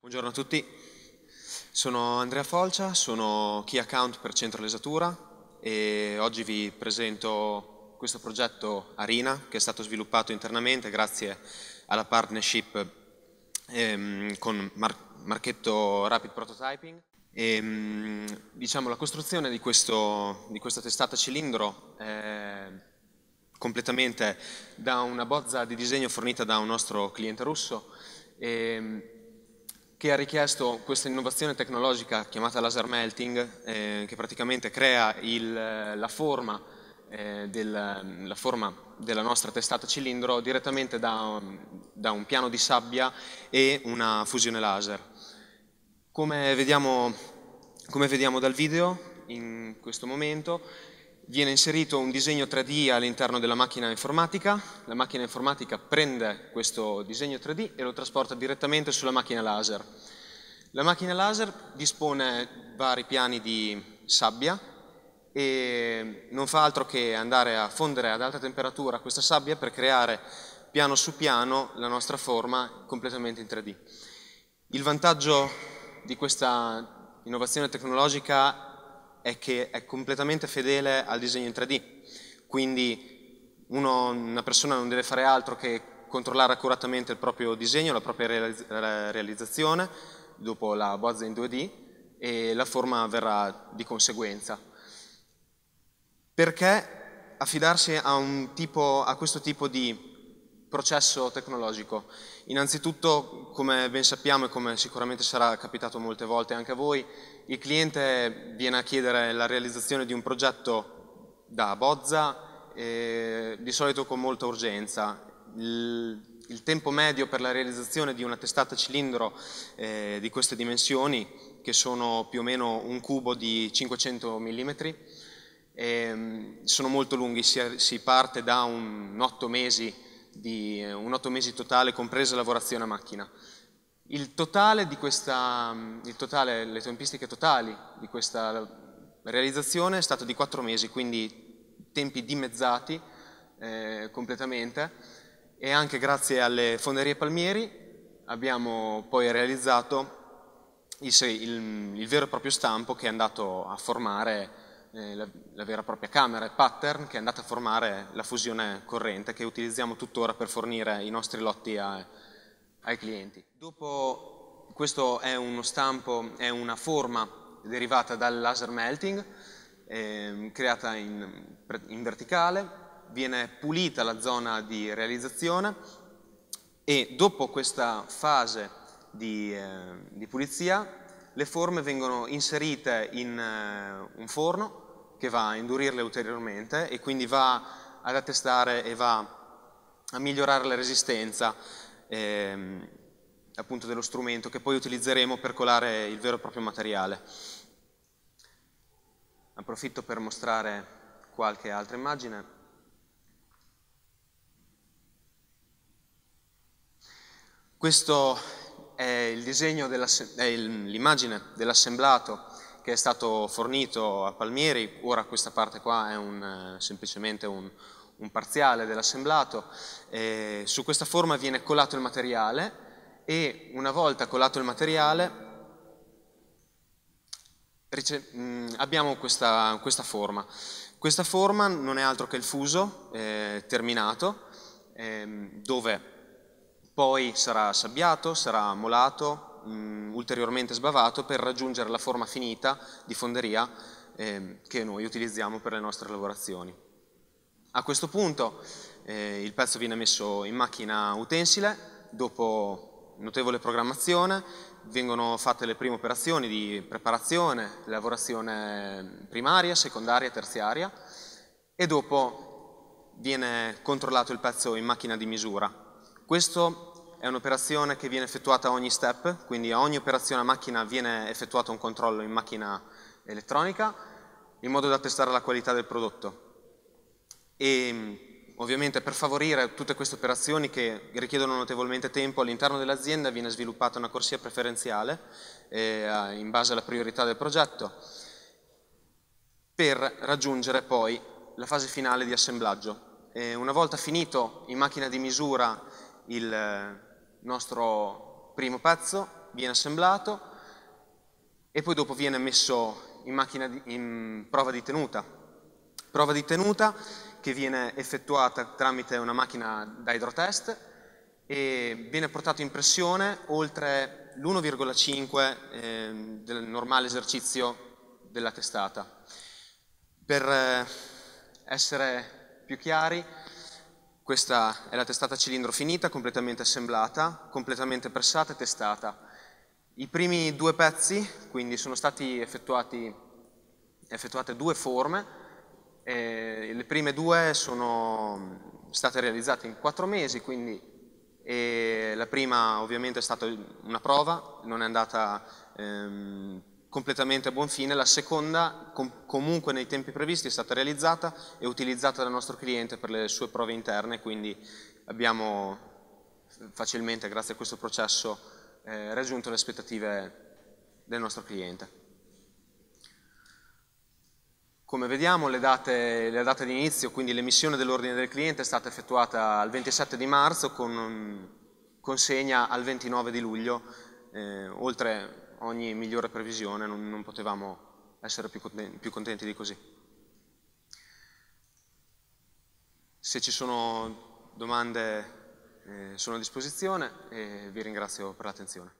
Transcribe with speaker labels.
Speaker 1: Buongiorno a tutti, sono Andrea Folcia, sono Key Account per Centralesatura e oggi vi presento questo progetto Arina che è stato sviluppato internamente grazie alla partnership ehm, con Mar Marchetto Rapid Prototyping. E, ehm, diciamo, la costruzione di, questo, di questa testata cilindro è completamente da una bozza di disegno fornita da un nostro cliente russo e, ehm, che ha richiesto questa innovazione tecnologica chiamata laser melting, eh, che praticamente crea il, eh, la, forma, eh, del, la, forma, della nostra testata cilindro direttamente da, da, un piano di sabbia e una fusione laser. Come vediamo, come vediamo dal video in questo momento, viene inserito un disegno 3D all'interno della macchina informatica, la macchina informatica prende questo disegno 3D e lo trasporta direttamente sulla macchina laser. La macchina laser dispone vari piani di sabbia e non fa altro che andare a fondere ad alta temperatura questa sabbia per creare piano su piano la nostra forma completamente in 3D. Il vantaggio di questa innovazione tecnologica è che è completamente fedele al disegno in 3D, quindi uno, una persona non deve fare altro che controllare accuratamente il proprio disegno, la propria realizzazione, dopo la bozza in 2D e la forma verrà di conseguenza. Perché affidarsi a, tipo, a questo tipo di processo tecnologico. Innanzitutto, come ben sappiamo e come sicuramente sarà capitato molte volte anche a voi, il cliente viene a chiedere la realizzazione di un progetto da bozza, eh, di solito con molta urgenza. Il, il, tempo medio per la realizzazione di una testata cilindro eh, di queste dimensioni, che sono più o meno un cubo di 500 mm, eh, sono molto lunghi, si, si parte da un 8 mesi di eh, un 8 mesi totale, compresa lavorazione a macchina. Il totale, di questa, il totale, le tempistiche totali di questa realizzazione è stato di 4 mesi, quindi tempi dimezzati eh, completamente e anche grazie alle fonderie Palmieri abbiamo poi realizzato il, il, il vero e proprio stampo che è andato a formare eh, la, la, vera e propria camera e pattern che è andata a formare la fusione corrente che utilizziamo tuttora per fornire i nostri lotti a, ai clienti. Dopo, questo è uno stampo, è una forma derivata dal laser melting, eh, creata in, in verticale, viene pulita la zona di realizzazione e dopo questa fase di, eh, di pulizia le forme vengono inserite in eh, un forno che va a indurirle ulteriormente e quindi va ad attestare e va a migliorare la resistenza eh, appunto dello strumento che poi utilizzeremo per colare il vero e proprio materiale. Approfitto per mostrare qualche altra immagine. Questo è l'immagine dell'assemblato che è stato fornito a Palmieri, ora questa parte qua è un, semplicemente un, un parziale dell'assemblato, su questa forma viene colato il materiale e una volta colato il materiale mm, abbiamo questa, questa forma. Questa forma non è altro che il fuso eh, terminato, eh, dove poi sarà sabbiato, sarà molato, mh, mm, ulteriormente sbavato per raggiungere la forma finita di fonderia eh, che noi utilizziamo per le nostre lavorazioni. A questo punto eh, il pezzo viene messo in macchina utensile, dopo notevole programmazione vengono fatte le prime operazioni di preparazione, lavorazione primaria, secondaria, terziaria e dopo viene controllato il pezzo in macchina di misura. Questo è un'operazione che viene effettuata a ogni step, quindi a ogni operazione a macchina viene effettuato un controllo in macchina elettronica in modo da testare la qualità del prodotto. E ovviamente per favorire tutte queste operazioni che richiedono notevolmente tempo all'interno dell'azienda viene sviluppata una corsia preferenziale eh, eh in base alla priorità del progetto per raggiungere poi la fase finale di assemblaggio. E eh, una volta finito in macchina di misura il, il nostro primo pezzo viene assemblato e poi dopo viene messo in, macchina di, in prova di tenuta. Prova di tenuta che viene effettuata tramite una macchina da idrotest e viene portato in pressione oltre l'1,5 eh, del normale esercizio della testata. Per eh, essere più chiari, questa è la testata cilindro finita, completamente assemblata, completamente pressata e testata. I primi due pezzi, quindi sono state effettuate due forme, le prime due sono state realizzate in quattro mesi, quindi la prima ovviamente è stata una prova, non è andata ehm, completamente a buon fine, la seconda com comunque nei tempi previsti è stata realizzata e utilizzata dal nostro cliente per le sue prove interne, quindi abbiamo facilmente, grazie a questo processo, eh, raggiunto le aspettative del nostro cliente. Come vediamo le date, le date di inizio, quindi l'emissione dell'ordine del cliente è stata effettuata il 27 di marzo con consegna al 29 di luglio, eh, oltre ogni migliore previsione non, non potevamo essere più contenti, più contenti di così. Se ci sono domande eh, sono a disposizione e vi ringrazio per l'attenzione.